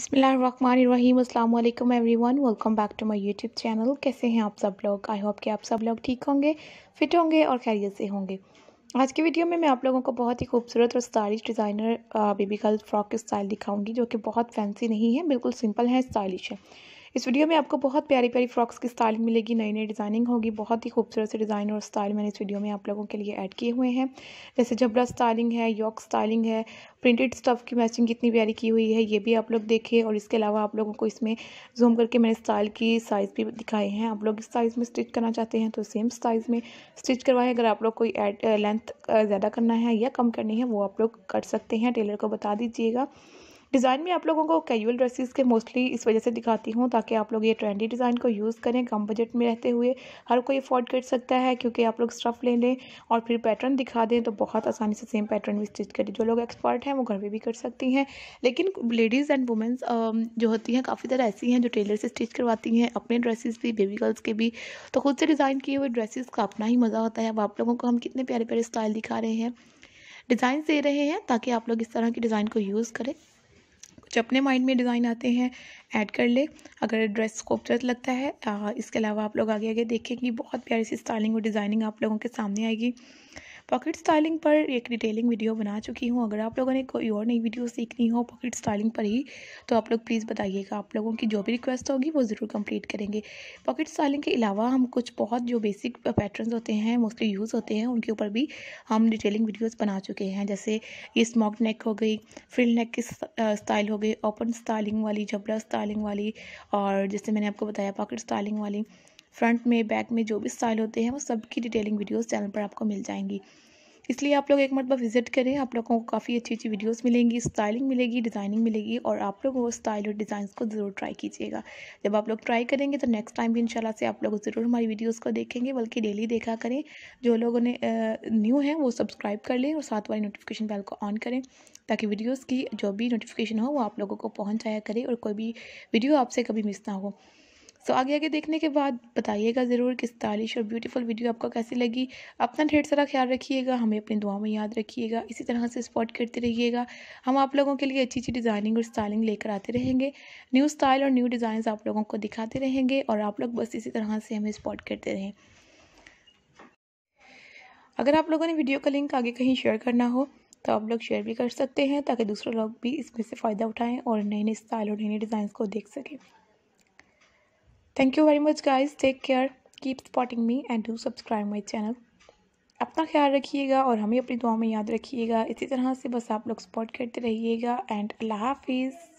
बसमीम अल्लाम every one welcome back to my YouTube channel कैसे हैं आप सब लोग आई होप कि आप सब लोग ठीक होंगे फिट होंगे और खैरियत से होंगे आज की वीडियो में मैं आप लोगों को बहुत ही खूबसूरत और stylish designer baby girl frock style दिखाऊंगी जो कि बहुत फैंसी नहीं है बिल्कुल सिंपल है स्टाइलिश है इस वीडियो में आपको बहुत प्यारी प्यारी फ्रॉक्स की स्टाइलिंग मिलेगी नई नई डिज़ाइनिंग होगी बहुत ही खूबसूरत से डिज़ाइन और स्टाइल मैंने इस वीडियो में आप लोगों के लिए ऐड किए हुए हैं जैसे जबरा स्टाइलिंग है यॉक स्टाइलिंग है प्रिंटेड स्टफ़ की मैचिंग कितनी प्यारी की हुई है ये भी आप लोग देखें और इसके अलावा आप लोगों को इसमें जूम करके मैंने स्टाइल की साइज़ भी दिखाए हैं आप लोग इस साइज़ में स्टिच करना चाहते हैं तो सेम साइज़ में स्टिच करवाएं अगर आप लोग कोई एड लेंथ ज़्यादा करना है या कम करनी है वो आप लोग कर सकते हैं टेलर को बता दीजिएगा डिज़ाइन में आप लोगों को कैजुअल ड्रेसेस के मोस्टली इस वजह से दिखाती हूँ ताकि आप लोग ये ट्रेंडी डिज़ाइन को यूज़ करें कम बजट में रहते हुए हर कोई अफोर्ड कर सकता है क्योंकि आप लोग स्टफ़ ले लें और फिर पैटर्न दिखा दें तो बहुत आसानी से सेम पैटर्न भी स्टिच करें जो लोग एक्सपर्ट हैं वो घर पर भी कर सकती हैं लेकिन लेडीज़ एंड वुमेंस जो होती हैं काफ़ी तरह ऐसी हैं जो टेलर से स्टिच करवाती हैं अपने ड्रेसेस भी बेबी गर्ल्स के भी तो खुद से डिज़ाइन किए हुए ड्रेसेस का अपना ही मज़ा होता है अब आप लोगों को हम कितने प्यारे प्यारे स्टाइल दिखा रहे हैं डिज़ाइन दे रहे हैं ताकि आप लोग इस तरह की डिज़ाइन को यूज़ करें कुछ अपने माइंड में डिज़ाइन आते हैं ऐड कर ले अगर ड्रेस खूबसूरत लगता है इसके अलावा आप लोग आगे आगे देखें कि बहुत प्यारी सी स्टाइलिंग और डिज़ाइनिंग आप लोगों के सामने आएगी पॉकेट स्टाइलिंग पर एक डिटेलिंग वीडियो बना चुकी हूँ अगर आप लोगों ने कोई और नई वीडियो सीखनी हो पॉकेट स्टाइलिंग पर ही तो आप लोग प्लीज़ बताइएगा आप लोगों की जो भी रिक्वेस्ट होगी वो ज़रूर कंप्लीट करेंगे पॉकेट स्टाइलिंग के अलावा हम कुछ बहुत जो बेसिक पैटर्न होते हैं मोस्टली यूज़ होते हैं उनके ऊपर भी हम डिटेलिंग वीडियोज़ बना चुके हैं जैसे ये स्मॉक नेक हो गई फ्रिल नेक की स्टाइल हो गई ओपन स्टाइलिंग वाली जबरा स्टाइलिंग वाली और जैसे मैंने आपको बताया पॉकेट स्टाइलिंग वाली फ्रंट में बैक में जो भी स्टाइल होते हैं वो सबकी डिटेलिंग वीडियोस चैनल पर आपको मिल जाएंगी इसलिए आप लोग एक मरतबा विजिट करें आप लोगों को काफ़ी अच्छी अच्छी वीडियोस मिलेंगी स्टाइलिंग मिलेगी डिज़ाइनिंग मिलेगी और आप लोग वो स्टाइल और डिज़ाइन को ज़रूर ट्राई कीजिएगा जब आप लोग ट्राई करेंगे तो नेक्स्ट टाइम भी इंशाल्लाह से आप लोग ज़रूर हमारी वीडियोस को देखेंगे बल्कि डेली देखा करें जो लोगों ने न्यू हैं वो सब्सक्राइब कर लें और साथ वाली नोटिफिकेशन बेल को ऑन करें ताकि वीडियोज़ की जो भी नोटिफिकेशन हो वो आप लोगों को पहुँचाया करें करे और कोई भी वीडियो आपसे कभी मिस ना हो सो आगे आगे देखने के बाद बताइएगा ज़रूर कि स्टाइलिश और ब्यूटीफुल वीडियो आपको कैसी लगी अपना ढेर सारा ख्याल रखिएगा हमें अपनी दुआ में याद रखिएगा इसी तरह से स्पॉट करते रहिएगा हम आप लोगों के लिए अच्छी अच्छी डिज़ाइनिंग और स्टाइलिंग लेकर आते रहेंगे न्यू स्टाइल और न्यू डिज़ाइन आप लोगों को दिखाते रहेंगे और आप लोग बस इसी तरह से हमें स्पॉट करते रहें अगर आप लोगों ने वीडियो का लिंक आगे कहीं शेयर करना हो तो आप लोग शेयर भी कर सकते हैं ताकि दूसरे लोग भी इसमें से फ़ायदा उठाएं और नए नए स्टाइल और नए नए डिज़ाइन को देख सकें thank you very much guys take care keep supporting me and do subscribe my channel अपना ख्याल रखिएगा और हमें अपनी दुआ में याद रखिएगा इसी तरह से बस आप लोग सपोर्ट करते रहिएगा एंड अल्लाह हाफिज़